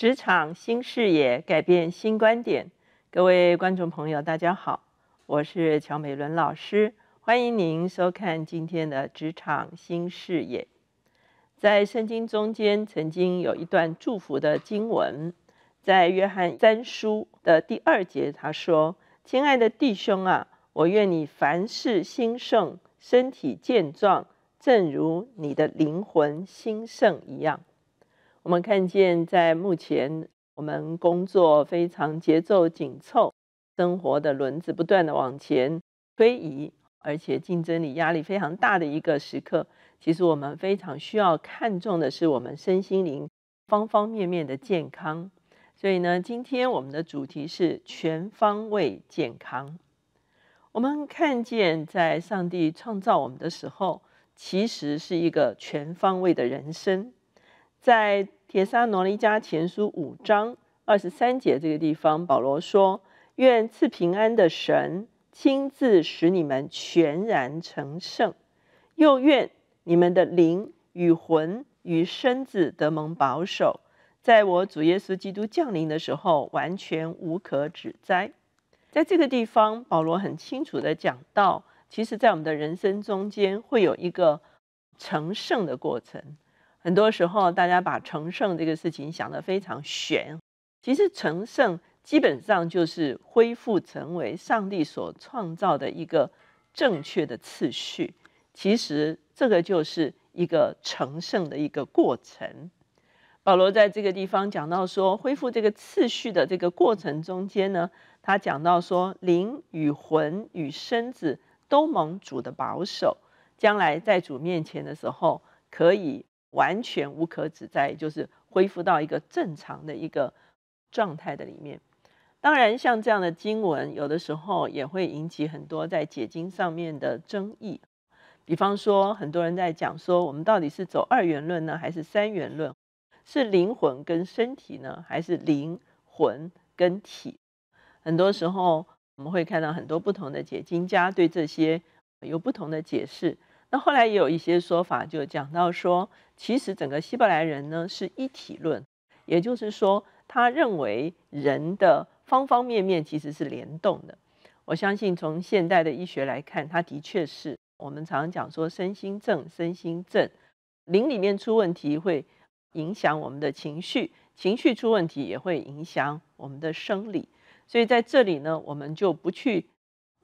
职场新视野，改变新观点。各位观众朋友，大家好，我是乔美伦老师，欢迎您收看今天的职场新视野。在圣经中间，曾经有一段祝福的经文，在约翰三书的第二节，他说：“亲爱的弟兄啊，我愿你凡事兴盛，身体健壮，正如你的灵魂兴盛一样。”我们看见，在目前我们工作非常节奏紧凑，生活的轮子不断的往前推移，而且竞争力压力非常大的一个时刻，其实我们非常需要看重的是我们身心灵方方面面的健康。所以呢，今天我们的主题是全方位健康。我们看见，在上帝创造我们的时候，其实是一个全方位的人生。在《铁撒挪尼迦前书》五章二十三节这个地方，保罗说：“愿赐平安的神亲自使你们全然成圣，又愿你们的灵与魂与身子得蒙保守，在我主耶稣基督降临的时候完全无可指摘。”在这个地方，保罗很清楚的讲到，其实，在我们的人生中间会有一个成圣的过程。很多时候，大家把成圣这个事情想得非常玄。其实，成圣基本上就是恢复成为上帝所创造的一个正确的次序。其实，这个就是一个成圣的一个过程。保罗在这个地方讲到说，恢复这个次序的这个过程中间呢，他讲到说，灵与魂与身子都蒙主的保守，将来在主面前的时候可以。完全无可指在，就是恢复到一个正常的一个状态的里面。当然，像这样的经文，有的时候也会引起很多在解经上面的争议。比方说，很多人在讲说，我们到底是走二元论呢，还是三元论？是灵魂跟身体呢，还是灵魂跟体？很多时候，我们会看到很多不同的解经家对这些有不同的解释。那后来也有一些说法，就讲到说，其实整个希伯来人呢是一体论，也就是说，他认为人的方方面面其实是联动的。我相信从现代的医学来看，他的确是我们常常讲说身心症、身心症，灵里面出问题会影响我们的情绪，情绪出问题也会影响我们的生理。所以在这里呢，我们就不去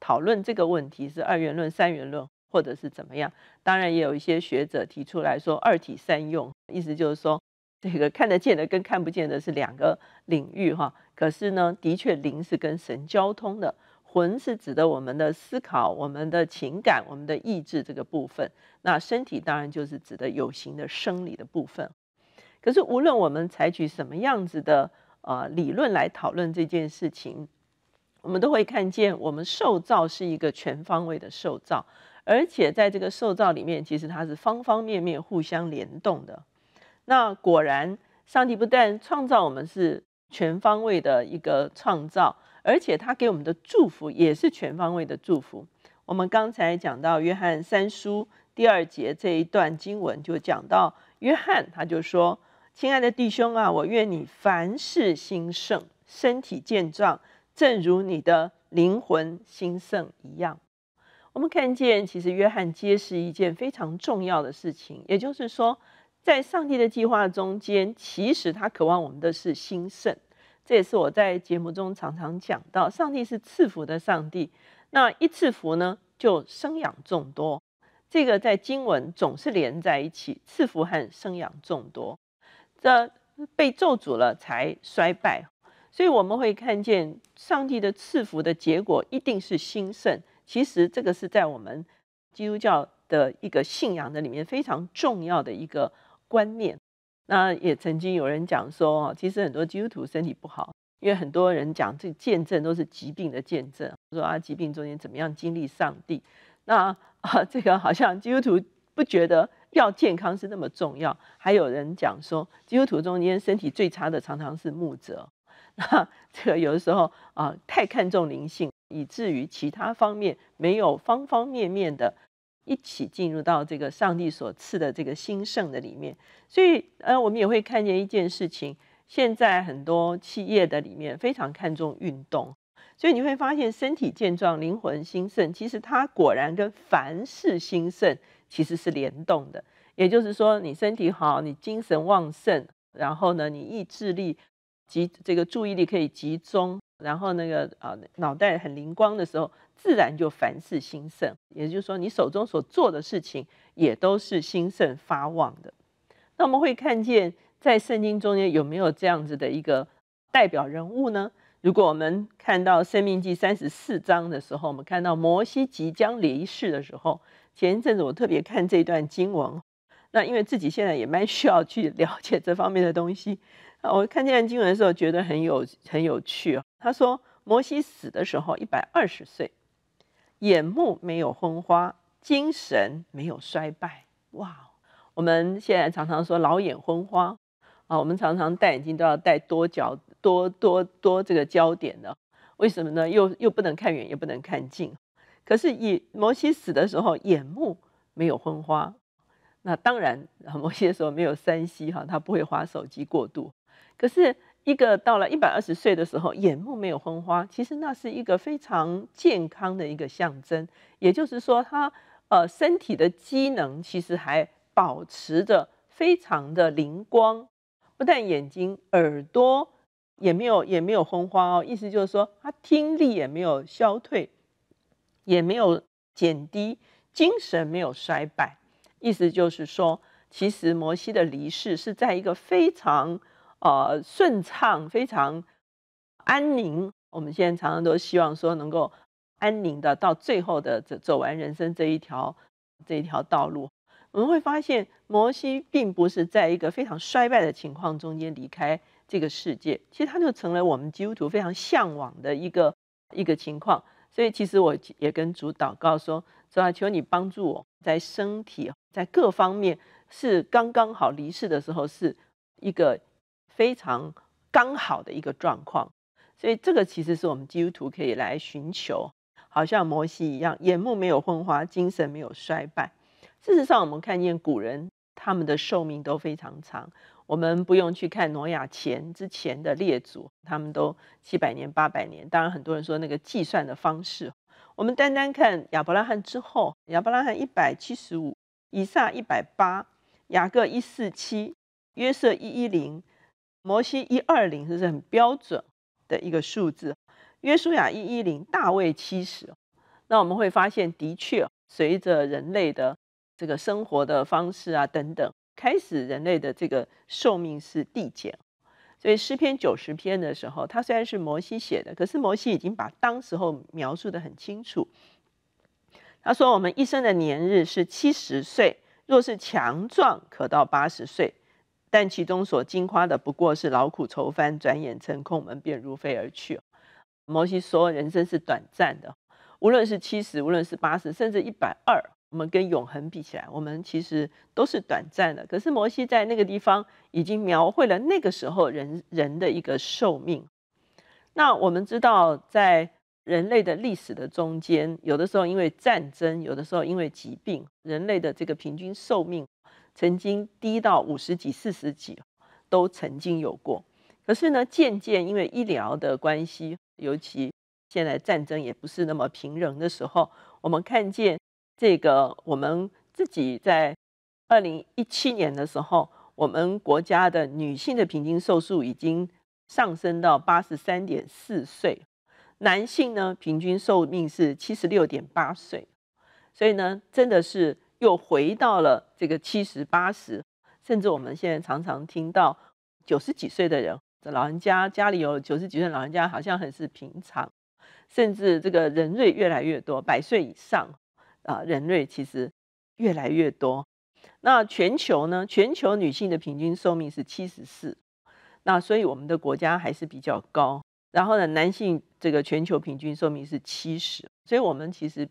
讨论这个问题是二元论、三元论。或者是怎么样？当然也有一些学者提出来说“二体三用”，意思就是说，这个看得见的跟看不见的是两个领域哈。可是呢，的确灵是跟神交通的，魂是指的我们的思考、我们的情感、我们的意志这个部分。那身体当然就是指的有形的生理的部分。可是无论我们采取什么样子的呃理论来讨论这件事情，我们都会看见，我们受造是一个全方位的受造。而且在这个受造里面，其实它是方方面面互相联动的。那果然，上帝不但创造我们是全方位的一个创造，而且他给我们的祝福也是全方位的祝福。我们刚才讲到《约翰三书》第二节这一段经文，就讲到约翰他就说：“亲爱的弟兄啊，我愿你凡事兴盛，身体健壮，正如你的灵魂兴盛一样。”我们看见，其实约翰揭示一件非常重要的事情，也就是说，在上帝的计划中间，其实他渴望我们的是兴盛。这也是我在节目中常常讲到，上帝是赐福的上帝。那一次福呢，就生养众多。这个在经文总是连在一起，赐福和生养众多。这被咒诅了才衰败，所以我们会看见，上帝的赐福的结果一定是兴盛。其实这个是在我们基督教的一个信仰的里面非常重要的一个观念。那也曾经有人讲说，哦，其实很多基督徒身体不好，因为很多人讲这见证都是疾病的见证，说啊疾病中间怎么样经历上帝。那啊这个好像基督徒不觉得要健康是那么重要。还有人讲说，基督徒中间身体最差的常常是牧者。那这个有的时候啊太看重灵性。以至于其他方面没有方方面面的，一起进入到这个上帝所赐的这个兴盛的里面。所以，呃，我们也会看见一件事情：现在很多企业的里面非常看重运动，所以你会发现身体健壮、灵魂兴盛，其实它果然跟凡事兴盛其实是联动的。也就是说，你身体好，你精神旺盛，然后呢，你意志力集这个注意力可以集中。然后那个啊脑袋很灵光的时候，自然就凡事兴盛。也就是说，你手中所做的事情也都是兴盛发旺的。那我们会看见在圣经中间有没有这样子的一个代表人物呢？如果我们看到《生命记》三十四章的时候，我们看到摩西即将离世的时候，前一阵子我特别看这段经文，那因为自己现在也蛮需要去了解这方面的东西。我看见经文的时候，觉得很有很有趣。他说，摩西死的时候一百二十岁，眼目没有昏花，精神没有衰败。哇，我们现在常常说老眼昏花啊，我们常常戴眼镜都要戴多角多多多这个焦点的，为什么呢？又又不能看远，也不能看近。可是以摩西死的时候，眼目没有昏花，那当然摩西的时候没有三西哈，他不会花手机过度。可是，一个到了一百二十岁的时候，眼目没有昏花，其实那是一个非常健康的一个象征。也就是说，他呃身体的机能其实还保持着非常的灵光，不但眼睛、耳朵也没有也没有昏花哦。意思就是说，他听力也没有消退，也没有减低，精神没有衰败。意思就是说，其实摩西的离世是在一个非常。呃，顺畅非常安宁。我们现在常常都希望说能够安宁的，到最后的走走完人生这一条这一条道路。我们会发现，摩西并不是在一个非常衰败的情况中间离开这个世界。其实，他就成了我们基督徒非常向往的一个一个情况。所以，其实我也跟主祷告说：说啊，求你帮助我在身体在各方面是刚刚好离世的时候，是一个。非常刚好的一个状况，所以这个其实是我们基督徒可以来寻求，好像摩西一样，眼目没有昏花，精神没有衰败。事实上，我们看见古人他们的寿命都非常长。我们不用去看挪亚前之前的列祖，他们都七百年、八百年。当然，很多人说那个计算的方式，我们单单看亚伯拉罕之后，亚伯拉罕一百七十五，以撒一百八，雅各一四七，约瑟一一零。摩西一二零是很标准的一个数字？约书亚一一零，大卫七十。那我们会发现，的确随着人类的这个生活的方式啊等等，开始人类的这个寿命是递减。所以诗篇九十篇的时候，他虽然是摩西写的，可是摩西已经把当时候描述的很清楚。他说：“我们一生的年日是七十岁，若是强壮，可到八十岁。”但其中所惊夸的不过是劳苦愁烦，转眼成空，我们便如飞而去。摩西说，人生是短暂的，无论是七十，无论是八十，甚至一百二，我们跟永恒比起来，我们其实都是短暂的。可是摩西在那个地方已经描绘了那个时候人人的一个寿命。那我们知道，在人类的历史的中间，有的时候因为战争，有的时候因为疾病，人类的这个平均寿命。曾经低到五十几、四十几，都曾经有过。可是呢，渐渐因为医疗的关系，尤其现在战争也不是那么平人的时候，我们看见这个，我们自己在二零一七年的时候，我们国家的女性的平均寿数已经上升到八十三点四岁，男性呢平均寿命是七十六点八岁。所以呢，真的是。就回到了这个七十八十，甚至我们现在常常听到九十几岁的人，这老人家家里有九十几岁老人家，好像很是平常。甚至这个人瑞越来越多，百岁以上啊，人瑞其实越来越多。那全球呢？全球女性的平均寿命是七十四，那所以我们的国家还是比较高。然后呢，男性这个全球平均寿命是七十，所以我们其实。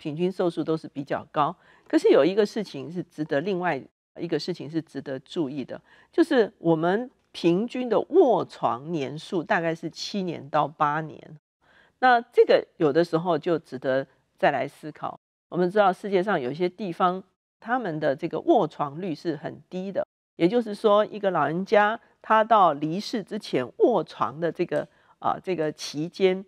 平均寿数都是比较高，可是有一个事情是值得另外一个事情是值得注意的，就是我们平均的卧床年数大概是七年到八年，那这个有的时候就值得再来思考。我们知道世界上有些地方他们的这个卧床率是很低的，也就是说，一个老人家他到离世之前卧床的这个啊这个期间，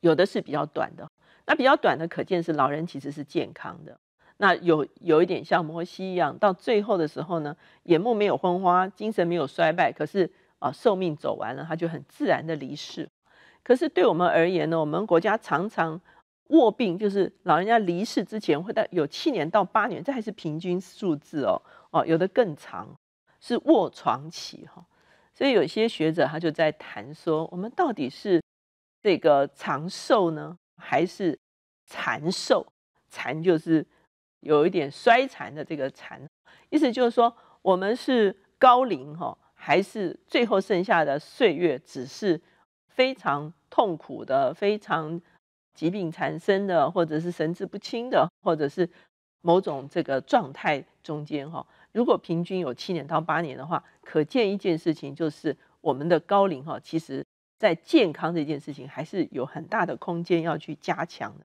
有的是比较短的。那比较短的可见是老人其实是健康的，那有有一点像摩西一样，到最后的时候呢，眼目没有昏花，精神没有衰败，可是啊，寿命走完了，他就很自然的离世。可是对我们而言呢，我们国家常常卧病，就是老人家离世之前会到有七年到八年，这还是平均数字哦，哦，有的更长是卧床期哈。所以有些学者他就在谈说，我们到底是这个长寿呢？还是残寿，残就是有一点衰残的这个残，意思就是说我们是高龄哈，还是最后剩下的岁月只是非常痛苦的、非常疾病缠身的，或者是神志不清的，或者是某种这个状态中间哈。如果平均有七年到八年的话，可见一件事情就是我们的高龄哈，其实。在健康这件事情，还是有很大的空间要去加强的。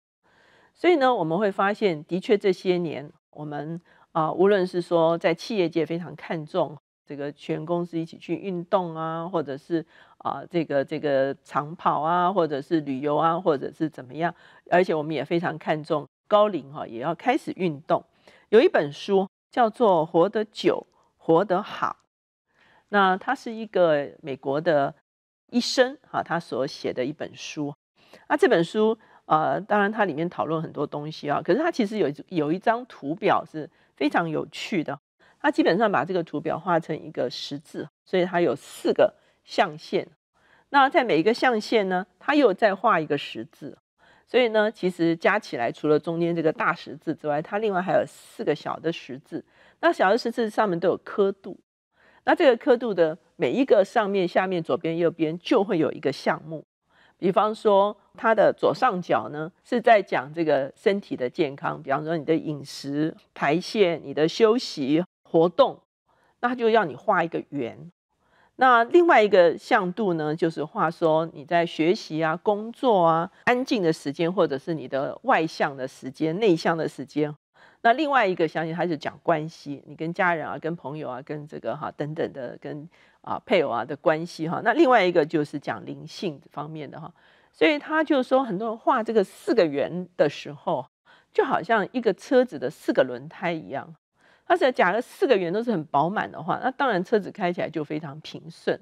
所以呢，我们会发现，的确这些年，我们啊，无论是说在企业界非常看重这个全公司一起去运动啊，或者是啊这个这个长跑啊，或者是旅游啊，或者是怎么样，而且我们也非常看重高龄哈，也要开始运动。有一本书叫做《活得久，活得好》，那它是一个美国的。医生哈，他所写的一本书，那这本书呃，当然它里面讨论很多东西啊，可是它其实有有一张图表是非常有趣的，它基本上把这个图表画成一个十字，所以它有四个象限，那在每一个象限呢，它又再画一个十字，所以呢，其实加起来除了中间这个大十字之外，它另外还有四个小的十字，那小的十字上面都有刻度。那这个刻度的每一个上面、下面、左边、右边就会有一个项目，比方说它的左上角呢是在讲这个身体的健康，比方说你的饮食、排泄、你的休息活动，那就要你画一个圆。那另外一个向度呢，就是画说你在学习啊、工作啊、安静的时间，或者是你的外向的时间、内向的时间。那另外一个，相信他是讲关系，你跟家人啊，跟朋友啊，跟这个哈等等的，跟啊配偶啊的关系哈。那另外一个就是讲灵性方面的哈，所以他就说，很多人画这个四个圆的时候，就好像一个车子的四个轮胎一样。他是假如四个圆都是很饱满的话，那当然车子开起来就非常平顺。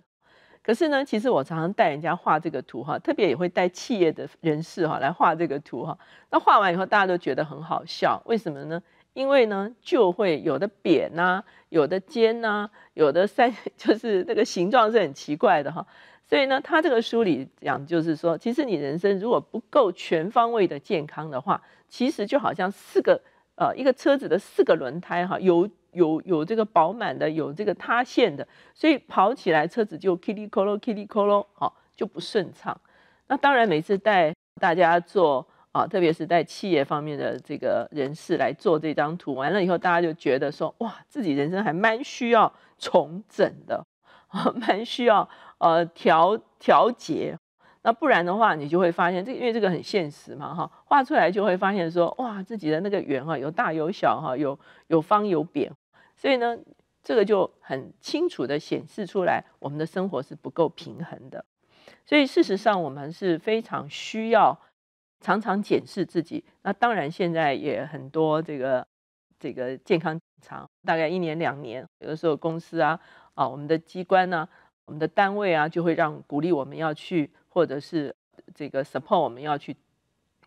可是呢，其实我常常带人家画这个图哈，特别也会带企业的人士哈来画这个图哈。那画完以后，大家都觉得很好笑，为什么呢？因为呢，就会有的扁呐，有的尖呐，有的三，就是这个形状是很奇怪的哈。所以呢，他这个书里讲，就是说，其实你人生如果不够全方位的健康的话，其实就好像四个呃一个车子的四个轮胎哈，有。有有这个饱满的，有这个塌陷的，所以跑起来车子就 k i l t y kolo k i l t y kolo，好就不顺畅。那当然每次带大家做啊，特别是带企业方面的这个人士来做这张图，完了以后大家就觉得说哇，自己人生还蛮需要重整的，啊，蛮需要呃调调节。那不然的话，你就会发现这因为这个很现实嘛哈，画出来就会发现说哇，自己的那个圆哈有大有小哈，有有方有扁。所以呢，这个就很清楚的显示出来，我们的生活是不够平衡的。所以事实上，我们是非常需要常常检视自己。那当然，现在也很多这个这个健康检查，大概一年两年，有的时候公司啊啊，我们的机关呢，我们的单位啊，就会让鼓励我们要去，或者是这个 support 我们要去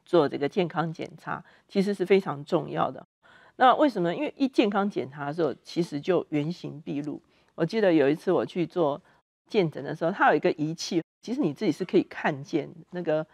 做这个健康检查，其实是非常重要的。那为什么？因为一健康检查的时候，其实就原形毕露。我记得有一次我去做健诊的时候，他有一个仪器，其实你自己是可以看见那个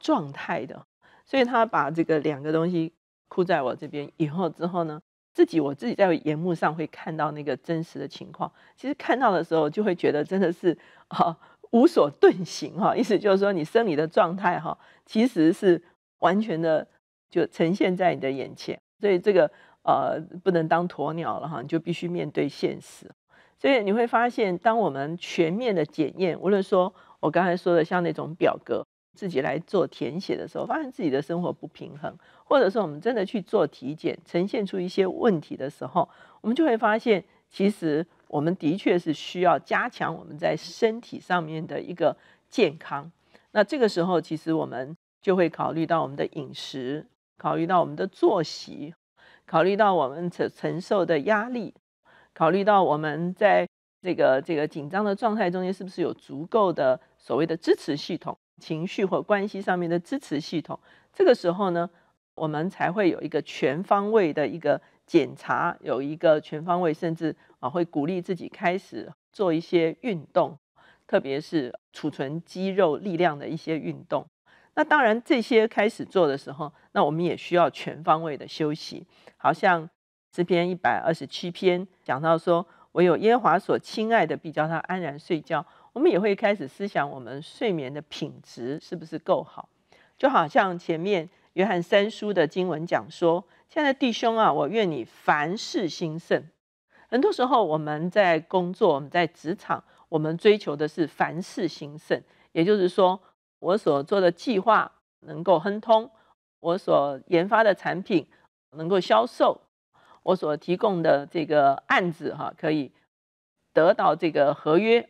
状态的。所以他把这个两个东西铺在我这边以后之后呢，自己我自己在荧幕上会看到那个真实的情况。其实看到的时候，就会觉得真的是哈无所遁形哈，意思就是说你生理的状态哈，其实是完全的就呈现在你的眼前。所以这个呃，不能当鸵鸟了哈，你就必须面对现实。所以你会发现，当我们全面的检验，无论说我刚才说的像那种表格自己来做填写的时候，发现自己的生活不平衡，或者说我们真的去做体检，呈现出一些问题的时候，我们就会发现，其实我们的确是需要加强我们在身体上面的一个健康。那这个时候，其实我们就会考虑到我们的饮食。考虑到我们的作息，考虑到我们承承受的压力，考虑到我们在这个这个紧张的状态中间是不是有足够的所谓的支持系统，情绪或关系上面的支持系统，这个时候呢，我们才会有一个全方位的一个检查，有一个全方位，甚至啊，会鼓励自己开始做一些运动，特别是储存肌肉力量的一些运动。那当然，这些开始做的时候，那我们也需要全方位的休息。好像这篇一百二十七篇讲到说，我有耶华所亲爱的，必叫他安然睡觉。我们也会开始思想我们睡眠的品质是不是够好。就好像前面约翰三书的经文讲说，现在弟兄啊，我愿你凡事兴盛。很多时候我们在工作，我们在职场，我们追求的是凡事兴盛，也就是说。我所做的计划能够亨通，我所研发的产品能够销售，我所提供的这个案子哈可以得到这个合约，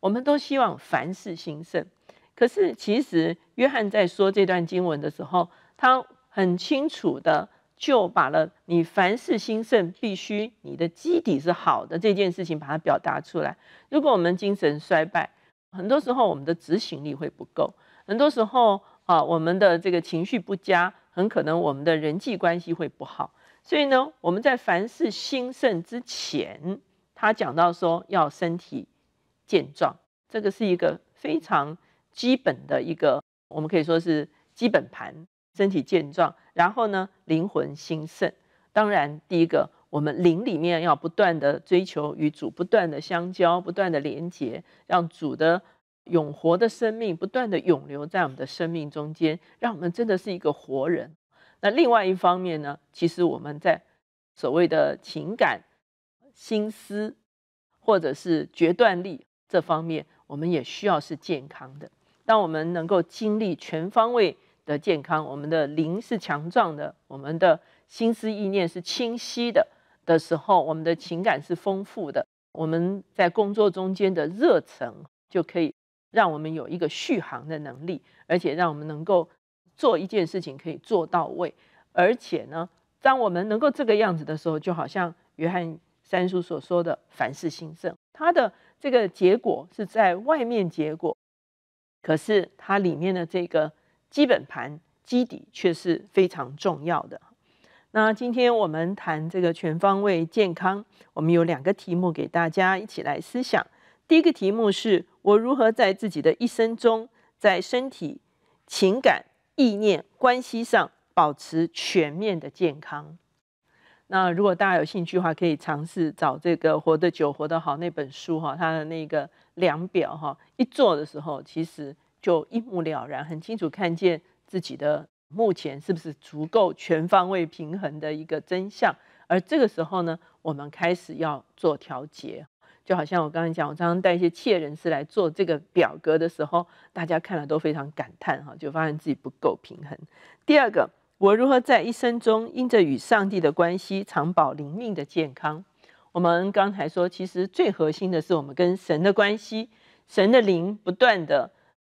我们都希望凡事兴盛。可是其实约翰在说这段经文的时候，他很清楚的就把了你凡事兴盛必须你的基底是好的这件事情把它表达出来。如果我们精神衰败，很多时候我们的执行力会不够。很多时候啊，我们的这个情绪不佳，很可能我们的人际关系会不好。所以呢，我们在凡事兴盛之前，他讲到说要身体健壮，这个是一个非常基本的一个，我们可以说是基本盘，身体健壮。然后呢，灵魂兴盛。当然，第一个，我们灵里面要不断的追求与主不断的相交，不断的连接，让主的。永活的生命不断的涌流在我们的生命中间，让我们真的是一个活人。那另外一方面呢，其实我们在所谓的情感、心思或者是决断力这方面，我们也需要是健康的。当我们能够经历全方位的健康，我们的灵是强壮的，我们的心思意念是清晰的的时候，我们的情感是丰富的，我们在工作中间的热忱就可以。让我们有一个续航的能力，而且让我们能够做一件事情可以做到位，而且呢，当我们能够这个样子的时候，就好像约翰三叔所说的“凡事兴盛”，它的这个结果是在外面结果，可是它里面的这个基本盘基底却是非常重要的。那今天我们谈这个全方位健康，我们有两个题目给大家一起来思想。第一个题目是我如何在自己的一生中，在身体、情感、意念、关系上保持全面的健康？那如果大家有兴趣的话，可以尝试找这个《活得久，活得好》那本书哈，它的那个量表哈，一做的时候，其实就一目了然，很清楚看见自己的目前是不是足够全方位平衡的一个真相。而这个时候呢，我们开始要做调节。就好像我刚才讲，我常常带一些企业人士来做这个表格的时候，大家看了都非常感叹哈，就发现自己不够平衡。第二个，我如何在一生中因着与上帝的关系，常保灵命的健康？我们刚才说，其实最核心的是我们跟神的关系，神的灵不断的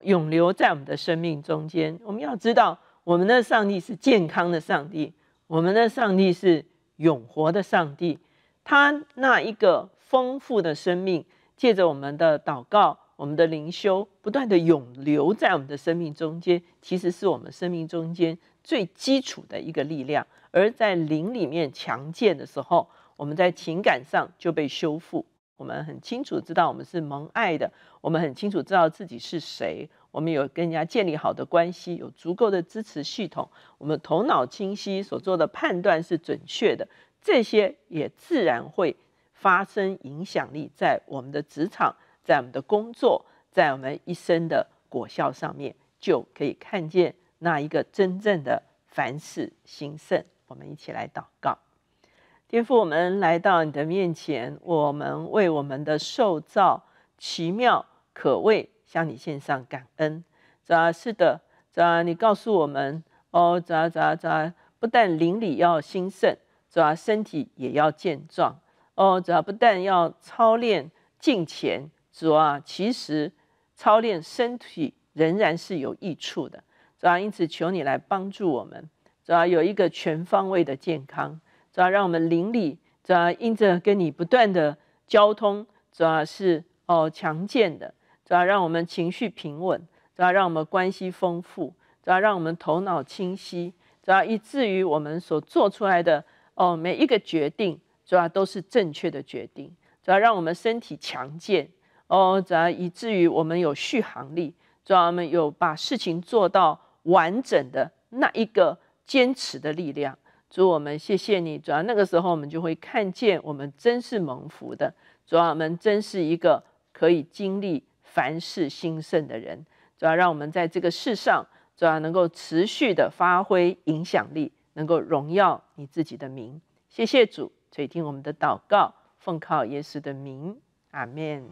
永留在我们的生命中间。我们要知道，我们的上帝是健康的上帝，我们的上帝是永活的上帝，他那一个。丰富的生命借着我们的祷告、我们的灵修，不断的涌流在我们的生命中间，其实是我们生命中间最基础的一个力量。而在灵里面强健的时候，我们在情感上就被修复。我们很清楚知道我们是蒙爱的，我们很清楚知道自己是谁，我们有跟人家建立好的关系，有足够的支持系统，我们头脑清晰，所做的判断是准确的，这些也自然会。发生影响力，在我们的职场，在我们的工作，在我们一生的果效上面，就可以看见那一个真正的凡事兴盛。我们一起来祷告，天父，我们来到你的面前，我们为我们的受造奇妙可畏向你献上感恩。是啊，是的，是啊，你告诉我们哦，是啊是啊啊，不但邻里要兴盛，是啊，身体也要健壮。哦，主要不但要操练敬虔，主啊，其实操练身体仍然是有益处的，主啊，因此求你来帮助我们，主啊，有一个全方位的健康，主啊，让我们邻里，主啊，因着跟你不断的交通，主啊是哦强健的，主啊，让我们情绪平稳，主啊，让我们关系丰富，主啊，让我们头脑清晰，主啊，以至于我们所做出来的哦每一个决定。主要都是正确的决定，主要让我们身体强健哦，主要以至于我们有续航力，主要我们有把事情做到完整的那一个坚持的力量。主我们谢谢你，主要那个时候我们就会看见我们真是蒙福的，主要我们真是一个可以经历凡事兴盛的人。主要让我们在这个世上，主要能够持续的发挥影响力，能够荣耀你自己的名。谢谢主。垂听我们的祷告，奉靠耶稣的名，阿门。